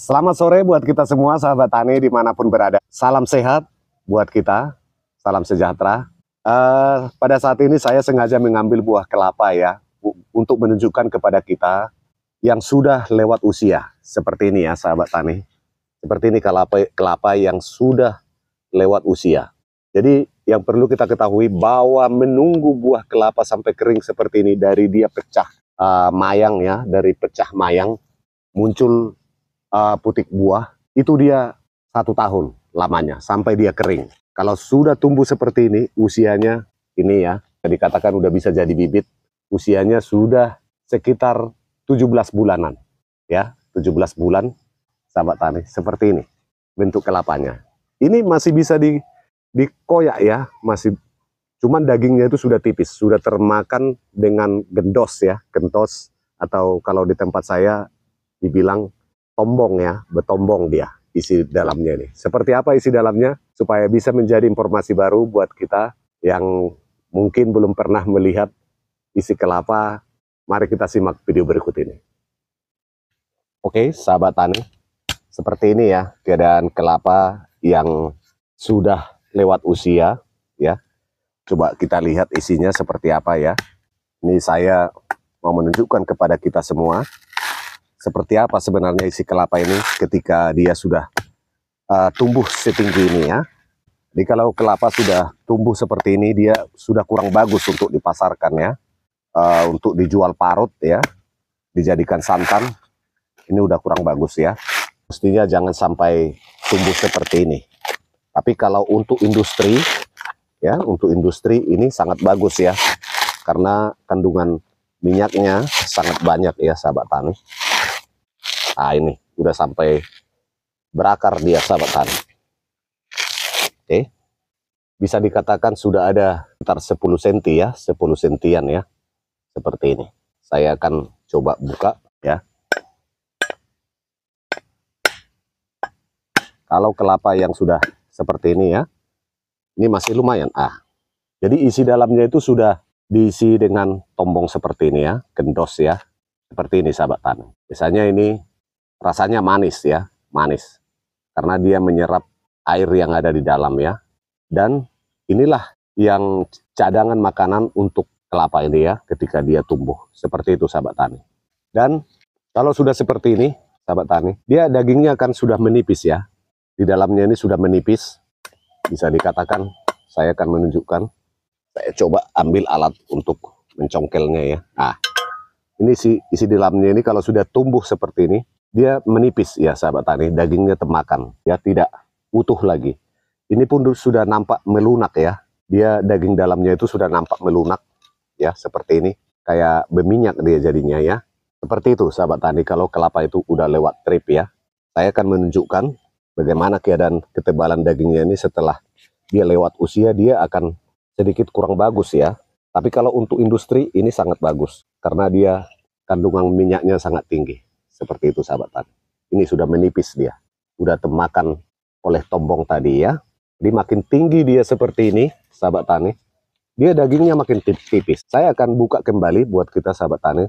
Selamat sore buat kita semua sahabat tani dimanapun berada. Salam sehat buat kita, salam sejahtera. Uh, pada saat ini saya sengaja mengambil buah kelapa ya, untuk menunjukkan kepada kita yang sudah lewat usia. Seperti ini ya sahabat tani. Seperti ini kelapa, kelapa yang sudah lewat usia. Jadi yang perlu kita ketahui bahwa menunggu buah kelapa sampai kering seperti ini dari dia pecah uh, mayang ya, dari pecah mayang muncul uh, putik buah itu dia satu tahun lamanya sampai dia kering. Kalau sudah tumbuh seperti ini usianya ini ya dikatakan udah bisa jadi bibit usianya sudah sekitar 17 bulanan ya 17 bulan sahabat tani seperti ini bentuk kelapanya. Ini masih bisa di dikoyak ya masih cuman dagingnya itu sudah tipis sudah termakan dengan gendos ya gendos atau kalau di tempat saya dibilang tombong ya, betombong dia isi dalamnya ini Seperti apa isi dalamnya supaya bisa menjadi informasi baru buat kita yang mungkin belum pernah melihat isi kelapa. Mari kita simak video berikut ini. Oke, sahabat tani, seperti ini ya keadaan kelapa yang sudah lewat usia ya. Coba kita lihat isinya seperti apa ya. Ini saya mau menunjukkan kepada kita semua seperti apa sebenarnya isi kelapa ini ketika dia sudah uh, tumbuh setinggi ini ya. Jadi kalau kelapa sudah tumbuh seperti ini dia sudah kurang bagus untuk dipasarkan ya. Uh, untuk dijual parut ya. Dijadikan santan. Ini udah kurang bagus ya. Mestinya jangan sampai tumbuh seperti ini. Tapi kalau untuk industri ya, untuk industri ini sangat bagus ya. Karena kandungan minyaknya sangat banyak ya sahabat tani. Ah ini udah sampai berakar dia sahabat tani. Oke. Bisa dikatakan sudah ada sekitar 10 cm ya, 10 sentian ya. Seperti ini. Saya akan coba buka ya. Kalau kelapa yang sudah seperti ini ya. Ini masih lumayan. Ah. Jadi isi dalamnya itu sudah diisi dengan tombong seperti ini ya, gendos ya. Seperti ini sahabat tani. Biasanya ini rasanya manis ya, manis. Karena dia menyerap air yang ada di dalam ya. Dan inilah yang cadangan makanan untuk kelapa ini ya ketika dia tumbuh. Seperti itu sahabat tani. Dan kalau sudah seperti ini sahabat tani, dia dagingnya akan sudah menipis ya. Di dalamnya ini sudah menipis. Bisa dikatakan saya akan menunjukkan. Saya coba ambil alat untuk mencongkelnya ya. Nah, ini si isi dalamnya ini kalau sudah tumbuh seperti ini, dia menipis ya sahabat tani, dagingnya termakan ya tidak utuh lagi. Ini pun sudah nampak melunak ya. Dia daging dalamnya itu sudah nampak melunak ya seperti ini, kayak berminyak dia jadinya ya. Seperti itu sahabat tani kalau kelapa itu udah lewat trip ya. Saya akan menunjukkan bagaimana keadaan ketebalan dagingnya ini setelah dia lewat usia dia akan sedikit kurang bagus ya. Tapi kalau untuk industri ini sangat bagus karena dia kandungan minyaknya sangat tinggi. Seperti itu sahabat tani. Ini sudah menipis dia. Sudah termakan oleh tombong tadi ya. Jadi makin tinggi dia seperti ini sahabat tani. Ya. Dia dagingnya makin tipis. Saya akan buka kembali buat kita sahabat tani. Ya.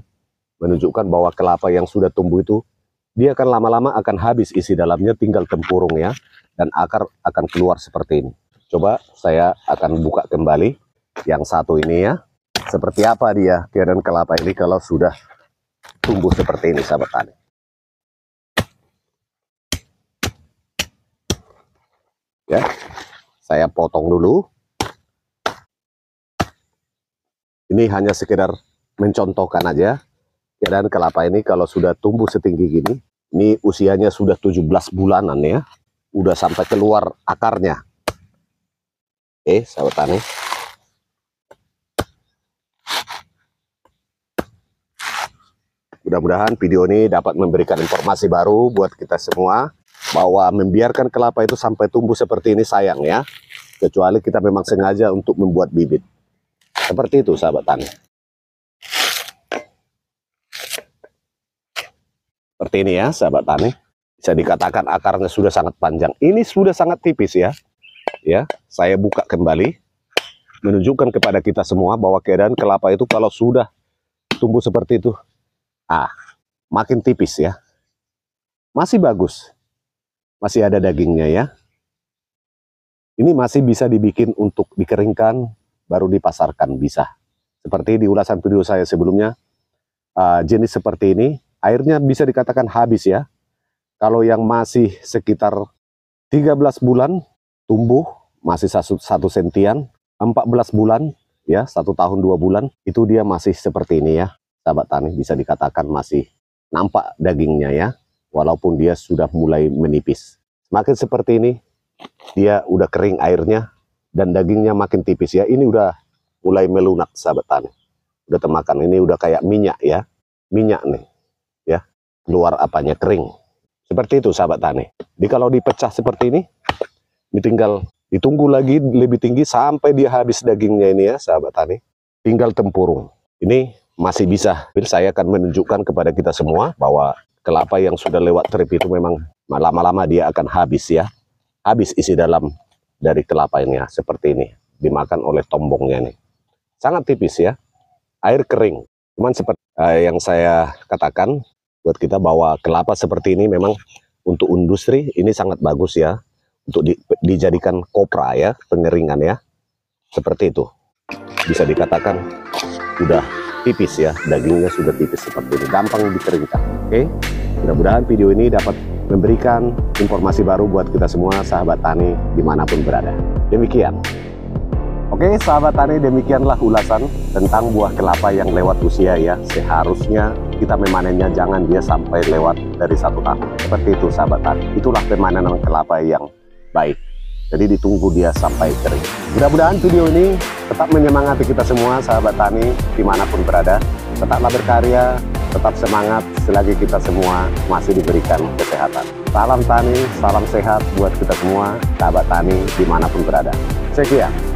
Menunjukkan bahwa kelapa yang sudah tumbuh itu dia akan lama-lama akan habis isi dalamnya tinggal tempurung ya dan akar akan keluar seperti ini coba saya akan buka kembali yang satu ini ya seperti apa dia keadaan kelapa ini kalau sudah tumbuh seperti ini sahabat tani ya. ya saya potong dulu ini hanya sekedar mencontohkan aja ya dan kelapa ini kalau sudah tumbuh setinggi gini ini usianya sudah 17 bulanan ya udah sampai keluar akarnya eh sahabat tani mudah-mudahan video ini dapat memberikan informasi baru buat kita semua bahwa membiarkan kelapa itu sampai tumbuh seperti ini sayang ya. Kecuali kita memang sengaja untuk membuat bibit. Seperti itu sahabat tani. Seperti ini ya sahabat tani. Bisa dikatakan akarnya sudah sangat panjang. Ini sudah sangat tipis ya. Ya, saya buka kembali menunjukkan kepada kita semua bahwa keadaan kelapa itu kalau sudah tumbuh seperti itu, ah, makin tipis ya. Masih bagus, masih ada dagingnya ya. Ini masih bisa dibikin untuk dikeringkan, baru dipasarkan bisa. Seperti di ulasan video saya sebelumnya, uh, jenis seperti ini, airnya bisa dikatakan habis ya. Kalau yang masih sekitar 13 bulan tumbuh, masih satu, satu sentian, 14 bulan, ya satu tahun dua bulan, itu dia masih seperti ini ya. Sahabat tani bisa dikatakan masih nampak dagingnya ya walaupun dia sudah mulai menipis. Makin seperti ini, dia udah kering airnya dan dagingnya makin tipis ya. Ini udah mulai melunak sahabat tani. Udah temakan ini udah kayak minyak ya. Minyak nih ya. Keluar apanya kering. Seperti itu sahabat tani. Jadi kalau dipecah seperti ini ditinggal ditunggu lagi lebih tinggi sampai dia habis dagingnya ini ya sahabat tani. Tinggal tempurung. Ini masih bisa. Saya akan menunjukkan kepada kita semua bahwa kelapa yang sudah lewat trip itu memang lama-lama dia akan habis ya. Habis isi dalam dari kelapa ini ya, seperti ini. Dimakan oleh tombongnya nih. Sangat tipis ya. Air kering. Cuman seperti eh, yang saya katakan, buat kita bahwa kelapa seperti ini memang untuk industri ini sangat bagus ya. Untuk di, dijadikan kopra ya, pengeringan ya. Seperti itu. Bisa dikatakan sudah tipis ya dagingnya sudah tipis seperti ini gampang dikeringkan oke okay? Mudah-mudahan video ini dapat memberikan informasi baru buat kita semua sahabat tani dimanapun berada. Demikian. Oke sahabat tani demikianlah ulasan tentang buah kelapa yang lewat usia ya. Seharusnya kita memanennya jangan dia sampai lewat dari satu tahun. Seperti itu sahabat tani. Itulah pemanenan kelapa yang baik. Jadi ditunggu dia sampai kering. Mudah-mudahan video ini tetap menyemangati kita semua sahabat tani dimanapun berada. Tetaplah berkarya, Tetap semangat selagi kita semua masih diberikan kesehatan. Salam tani, salam sehat buat kita semua, sahabat tani dimanapun berada. Sekian.